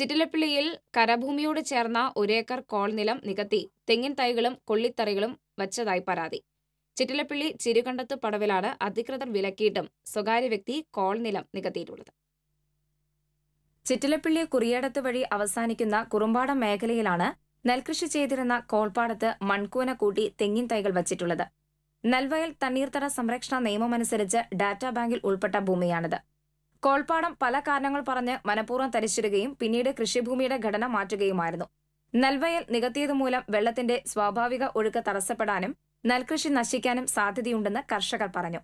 ചിറ്റിലപ്പിള്ളിയിൽ കരഭൂമിയോട് ചേർന്ന ഒരേക്കർ കോൾ നിലം നികത്തി തെങ്ങിൻ തൈകളും കൊള്ളിത്തറികളും വച്ചതായി പരാതി ചിറ്റിലപ്പിള്ളി ചിരുകണ്ടത്ത് പടവിലാണ് അധികൃതർ വിലക്കിയിട്ടും സ്വകാര്യ വ്യക്തി കോൾ നിലം നികത്തിയിട്ടുള്ളത് ചിറ്റിലപ്പിള്ളി കുറിയേടത്ത് വഴി അവസാനിക്കുന്ന കുറുമ്പാടം മേഖലയിലാണ് നെൽകൃഷി ചെയ്തിരുന്ന കോൾപ്പാടത്ത് മൺകൂന കൂട്ടി തെങ്ങിൻ തൈകൾ വച്ചിട്ടുള്ളത് നെൽവയൽ തണ്ണീർത്തട സംരക്ഷണ നിയമമനുസരിച്ച് ഡാറ്റാ ബാങ്കിൽ ഉൾപ്പെട്ട ഭൂമിയാണിത് കോൾപ്പാടം പല കാരണങ്ങൾ പറഞ്ഞ് മനഃപൂർവ്വം തരിച്ചിടുകയും പിന്നീട് കൃഷിഭൂമിയുടെ ഘടന മാറ്റുകയുമായിരുന്നു നെൽവയൽ നികത്തിയതുമൂലം വെള്ളത്തിന്റെ സ്വാഭാവിക ഒഴുക്ക് തടസ്സപ്പെടാനും നെൽകൃഷി നശിക്കാനും സാധ്യതയുണ്ടെന്ന് കർഷകർ പറഞ്ഞു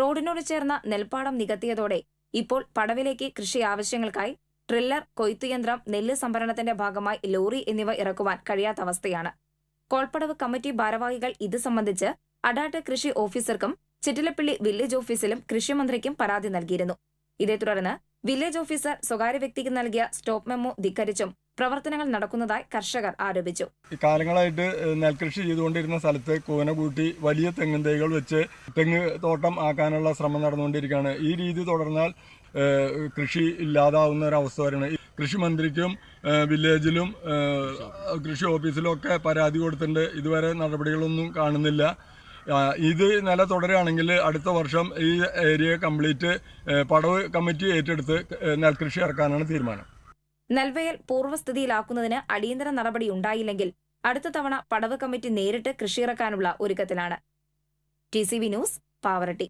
റോഡിനോട് ചേർന്ന നെൽപ്പാടം നികത്തിയതോടെ ഇപ്പോൾ പടവിലേക്ക് കൃഷി ആവശ്യങ്ങൾക്കായി ട്രില്ലർ കൊയ്ത്തുയന്ത്രം നെല്ല് സംഭരണത്തിന്റെ ഭാഗമായി ലോറി എന്നിവ ഇറക്കുവാൻ കഴിയാത്ത അവസ്ഥയാണ് കോൾപ്പടവ് കമ്മിറ്റി ഭാരവാഹികൾ ഇത് സംബന്ധിച്ച് അഡാട്ട് കൃഷി ഓഫീസർക്കും ചിറ്റിലപ്പള്ളി വില്ലേജ് ഓഫീസിലും കൃഷിമന്ത്രിക്കും പരാതി നൽകിയിരുന്നു ഇതേ തുടർന്ന് വില്ലേജ് ഓഫീസർ സ്വകാര്യ വ്യക്തിക്ക് നൽകിയ സ്റ്റോപ്പ് മെമ്മോ ധിക്കരിച്ചും പ്രവർത്തനങ്ങൾ നടക്കുന്നതായി കർഷകർ ആരോപിച്ചു കാലങ്ങളായിട്ട് നെൽകൃഷി ചെയ്തുകൊണ്ടിരുന്ന സ്ഥലത്ത് കൂന കൂട്ടി വലിയ തെങ്ങും തൈകൾ വെച്ച് തെങ്ങ് തോട്ടം ആക്കാനുള്ള ശ്രമം നടന്നുകൊണ്ടിരിക്കുകയാണ് ഈ രീതി തുടർന്നാൽ കൃഷി ഇല്ലാതാവുന്ന ഒരവസ്ഥ വരണം കൃഷി മന്ത്രിക്കും വില്ലേജിലും കൃഷി ഓഫീസിലും ഒക്കെ പരാതി കൊടുത്തിട്ടുണ്ട് ഇതുവരെ നടപടികളൊന്നും കാണുന്നില്ല ഇത് നില തുടരുകയാണെങ്കിൽ അടുത്ത വർഷം ഈ ഏരിയ കംപ്ലീറ്റ് പടവ് കമ്മിറ്റി ഏറ്റെടുത്ത് നെൽകൃഷി ഇറക്കാനാണ് തീരുമാനം നെൽവയൽ പൂർവ്വസ്ഥിതിയിലാക്കുന്നതിന് അടിയന്തര നടപടി ഉണ്ടായില്ലെങ്കിൽ അടുത്ത തവണ പടവ് കമ്മിറ്റി നേരിട്ട് കൃഷിയിറക്കാനുള്ള ഒരുക്കത്തിലാണ് T C V news Pavaratti